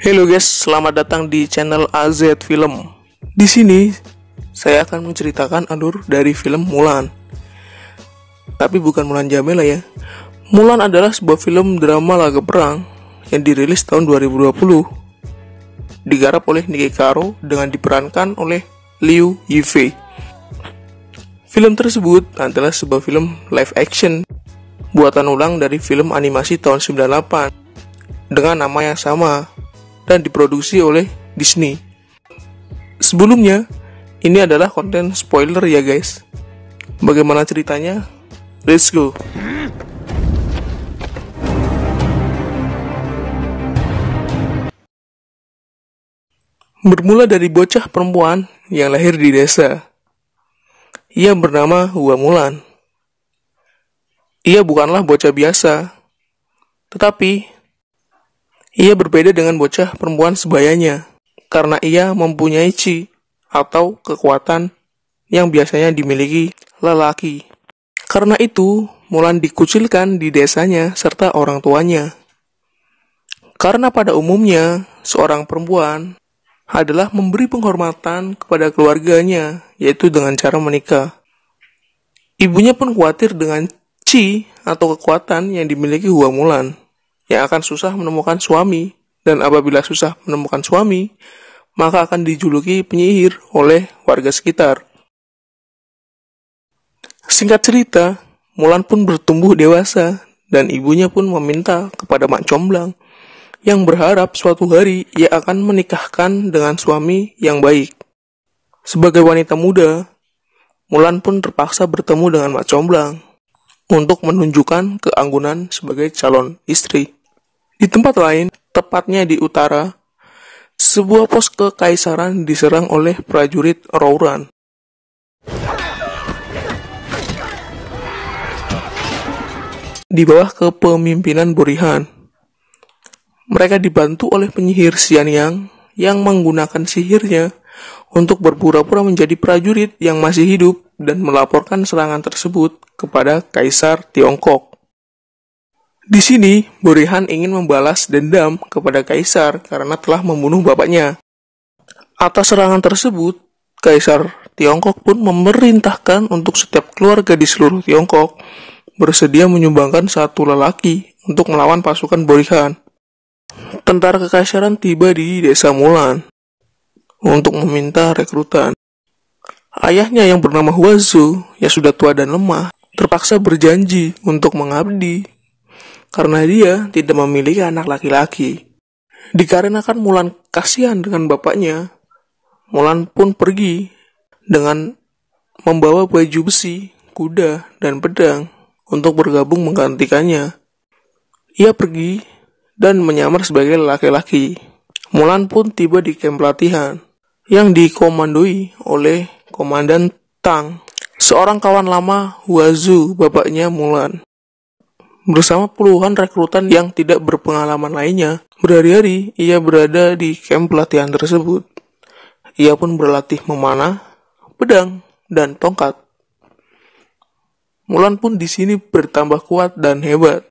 Halo guys, selamat datang di channel AZ Film. Di sini saya akan menceritakan alur dari film Mulan. Tapi bukan Mulan Jamela ya. Mulan adalah sebuah film drama laga perang yang dirilis tahun 2020. Digarap oleh Niki Caro dengan diperankan oleh Liu Yifei. Film tersebut adalah sebuah film live action buatan ulang dari film animasi tahun 98 dengan nama yang sama dan diproduksi oleh Disney. Sebelumnya, ini adalah konten spoiler ya guys. Bagaimana ceritanya? Let's go. Bermula dari bocah perempuan yang lahir di desa. Ia bernama Hua Mulan. Ia bukanlah bocah biasa, tetapi ia berbeda dengan bocah perempuan sebayanya, karena ia mempunyai chi atau kekuatan yang biasanya dimiliki lelaki. Karena itu, Mulan dikucilkan di desanya serta orang tuanya. Karena pada umumnya, seorang perempuan adalah memberi penghormatan kepada keluarganya, yaitu dengan cara menikah. Ibunya pun khawatir dengan chi atau kekuatan yang dimiliki Hua Mulan yang akan susah menemukan suami. Dan apabila susah menemukan suami, maka akan dijuluki penyihir oleh warga sekitar. Singkat cerita, Mulan pun bertumbuh dewasa dan ibunya pun meminta kepada Mak Comblang yang berharap suatu hari ia akan menikahkan dengan suami yang baik. Sebagai wanita muda, Mulan pun terpaksa bertemu dengan Mak Comblang untuk menunjukkan keanggunan sebagai calon istri. Di tempat lain, tepatnya di utara, sebuah pos kekaisaran diserang oleh prajurit Rouran. Di bawah kepemimpinan Burihan, mereka dibantu oleh penyihir Xianyang yang menggunakan sihirnya untuk berpura-pura menjadi prajurit yang masih hidup dan melaporkan serangan tersebut kepada Kaisar Tiongkok. Di sini, Burihan ingin membalas dendam kepada Kaisar karena telah membunuh bapaknya. Atas serangan tersebut, Kaisar Tiongkok pun memerintahkan untuk setiap keluarga di seluruh Tiongkok bersedia menyumbangkan satu lelaki untuk melawan pasukan Burihan. Tentara kekaisaran tiba di desa Mulan untuk meminta rekrutan. Ayahnya yang bernama Huazu, yang sudah tua dan lemah, terpaksa berjanji untuk mengabdi karena dia tidak memiliki anak laki-laki. Dikarenakan Mulan kasihan dengan bapaknya, Mulan pun pergi dengan membawa baju besi, kuda, dan pedang untuk bergabung menggantikannya. Ia pergi dan menyamar sebagai laki-laki. Mulan pun tiba di kamp pelatihan yang dikomandoi oleh Komandan Tang, seorang kawan lama Huazu, bapaknya Mulan bersama puluhan rekrutan yang tidak berpengalaman lainnya. Berhari-hari, ia berada di kamp pelatihan tersebut. Ia pun berlatih memanah, pedang, dan tongkat. Mulan pun di sini bertambah kuat dan hebat.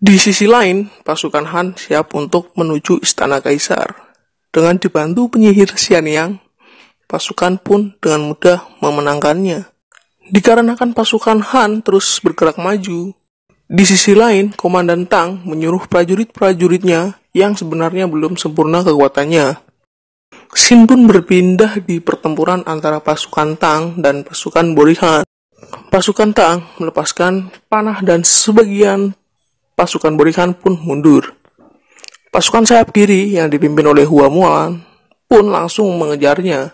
Di sisi lain, pasukan Han siap untuk menuju istana kaisar. Dengan dibantu penyihir Xianyang, pasukan pun dengan mudah memenangkannya. Dikarenakan pasukan Han terus bergerak maju. Di sisi lain, Komandan Tang menyuruh prajurit-prajuritnya yang sebenarnya belum sempurna kekuatannya. Xin pun berpindah di pertempuran antara pasukan Tang dan pasukan Borihan. Pasukan Tang melepaskan panah dan sebagian pasukan Borihan pun mundur. Pasukan sayap kiri yang dipimpin oleh Hua Mulan pun langsung mengejarnya.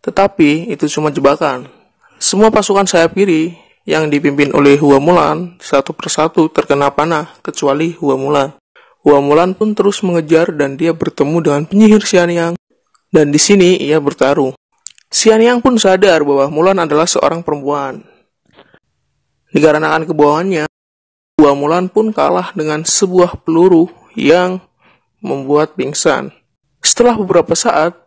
Tetapi itu cuma jebakan. Semua pasukan sayap kiri yang dipimpin oleh Hua Mulan satu persatu terkena panah kecuali Hua Mulan. Hua Mulan pun terus mengejar dan dia bertemu dengan penyihir Xianyang dan di sini ia bertarung. Xianyang pun sadar bahwa Mulan adalah seorang perempuan. Dikarenakan kebohongannya, Hua Mulan pun kalah dengan sebuah peluru yang membuat pingsan. Setelah beberapa saat,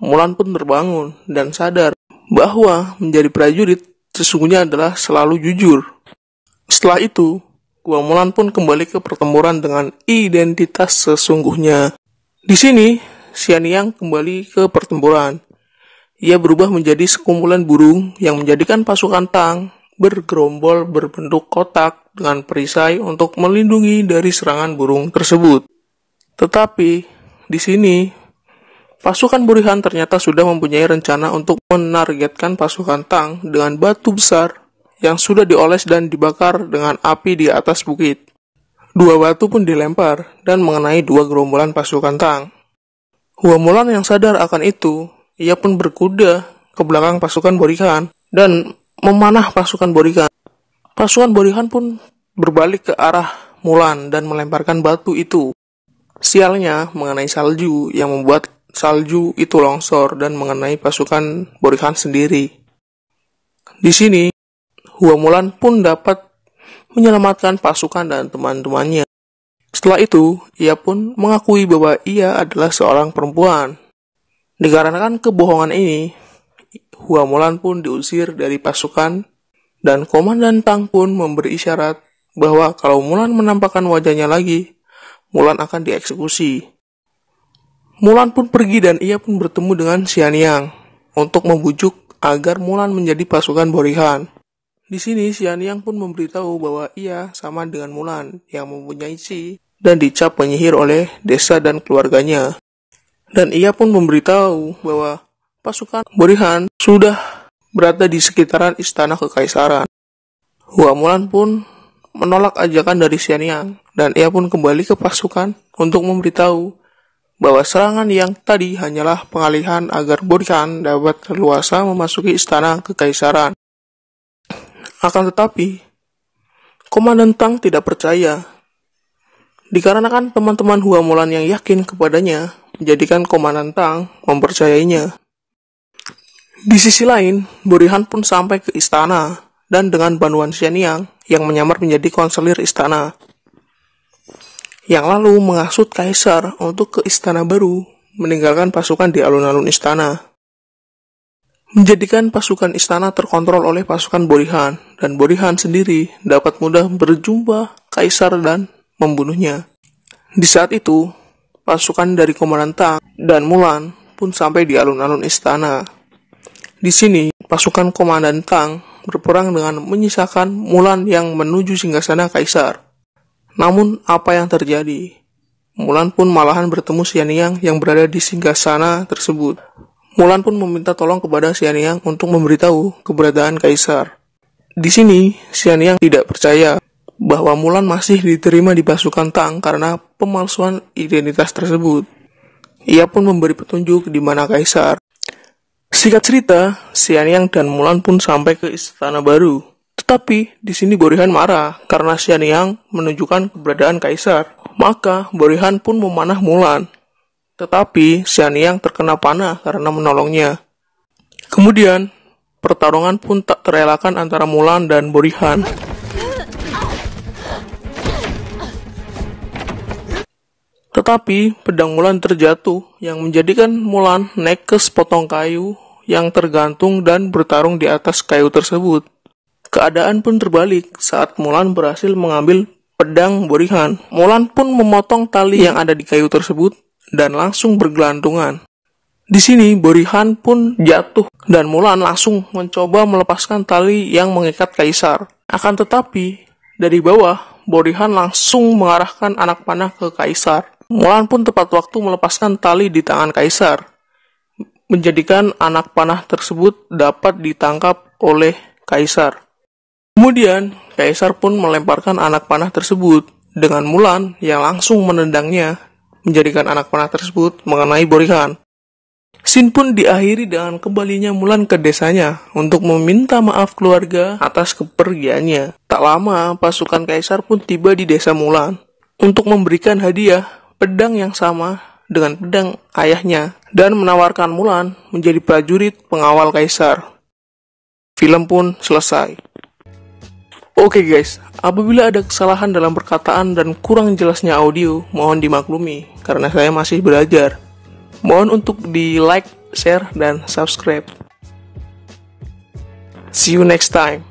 Mulan pun terbangun dan sadar bahwa menjadi prajurit sesungguhnya adalah selalu jujur. Setelah itu, Guamulan pun kembali ke pertempuran dengan identitas sesungguhnya. Di sini, Xianyang kembali ke pertempuran. Ia berubah menjadi sekumpulan burung yang menjadikan pasukan Tang bergerombol berbentuk kotak dengan perisai untuk melindungi dari serangan burung tersebut. Tetapi, di sini Pasukan Burihan ternyata sudah mempunyai rencana untuk menargetkan pasukan Tang dengan batu besar yang sudah dioles dan dibakar dengan api di atas bukit. Dua batu pun dilempar dan mengenai dua gerombolan pasukan Tang. Mulan yang sadar akan itu, ia pun berkuda ke belakang pasukan Borikan dan memanah pasukan Borikan. Pasukan Borikan pun berbalik ke arah Mulan dan melemparkan batu itu. Sialnya mengenai salju yang membuat salju itu longsor dan mengenai pasukan Borikhan sendiri. Di sini, Huamulan pun dapat menyelamatkan pasukan dan teman-temannya. Setelah itu, ia pun mengakui bahwa ia adalah seorang perempuan. Dikarenakan kebohongan ini, Huamulan pun diusir dari pasukan dan komandan Tang pun memberi isyarat bahwa kalau Mulan menampakkan wajahnya lagi, Mulan akan dieksekusi. Mulan pun pergi dan ia pun bertemu dengan Yang untuk membujuk agar Mulan menjadi pasukan Borihan. Di sini Yang pun memberitahu bahwa ia sama dengan Mulan yang mempunyai Qi dan dicap penyihir oleh desa dan keluarganya. Dan ia pun memberitahu bahwa pasukan Borihan sudah berada di sekitaran istana kekaisaran. Hua Mulan pun menolak ajakan dari Yang dan ia pun kembali ke pasukan untuk memberitahu bahwa serangan yang tadi hanyalah pengalihan agar Burkan dapat leluasa memasuki istana kekaisaran. Akan tetapi, Komandan Tang tidak percaya. Dikarenakan teman-teman Hua Mulan yang yakin kepadanya menjadikan Komandan Tang mempercayainya. Di sisi lain, Burihan pun sampai ke istana dan dengan bantuan Xianyang yang menyamar menjadi konselir istana yang lalu mengasut kaisar untuk ke istana baru, meninggalkan pasukan di alun-alun istana. Menjadikan pasukan istana terkontrol oleh pasukan Borihan, dan Borihan sendiri dapat mudah berjumpa kaisar dan membunuhnya. Di saat itu, pasukan dari Komandan Tang dan Mulan pun sampai di alun-alun istana. Di sini, pasukan Komandan Tang berperang dengan menyisakan Mulan yang menuju singgasana kaisar. Namun, apa yang terjadi? Mulan pun malahan bertemu Sianiang yang berada di singgah sana tersebut. Mulan pun meminta tolong kepada Sianiang untuk memberitahu keberadaan kaisar. Di sini, Sianiang tidak percaya bahwa Mulan masih diterima di pasukan Tang karena pemalsuan identitas tersebut. Ia pun memberi petunjuk di mana kaisar. Singkat cerita, Sianiang dan Mulan pun sampai ke istana baru tetapi di sini Borihan marah karena Xianyang menunjukkan keberadaan kaisar. Maka Borihan pun memanah Mulan. Tetapi Xianyang terkena panah karena menolongnya. Kemudian, pertarungan pun tak terelakkan antara Mulan dan Borihan. Tetapi pedang Mulan terjatuh yang menjadikan Mulan naik ke sepotong kayu yang tergantung dan bertarung di atas kayu tersebut. Keadaan pun terbalik saat Mulan berhasil mengambil pedang Borihan. Mulan pun memotong tali yang ada di kayu tersebut dan langsung bergelantungan. Di sini Borihan pun jatuh dan Mulan langsung mencoba melepaskan tali yang mengikat Kaisar. Akan tetapi, dari bawah, Borihan langsung mengarahkan anak panah ke Kaisar. Mulan pun tepat waktu melepaskan tali di tangan Kaisar, menjadikan anak panah tersebut dapat ditangkap oleh Kaisar. Kemudian, Kaisar pun melemparkan anak panah tersebut dengan Mulan yang langsung menendangnya, menjadikan anak panah tersebut mengenai Borikan. Sin pun diakhiri dengan kembalinya Mulan ke desanya untuk meminta maaf keluarga atas kepergiannya. Tak lama, pasukan Kaisar pun tiba di desa Mulan untuk memberikan hadiah pedang yang sama dengan pedang ayahnya dan menawarkan Mulan menjadi prajurit pengawal Kaisar. Film pun selesai. Oke okay guys, apabila ada kesalahan dalam perkataan dan kurang jelasnya audio, mohon dimaklumi karena saya masih belajar. Mohon untuk di like, share, dan subscribe. See you next time.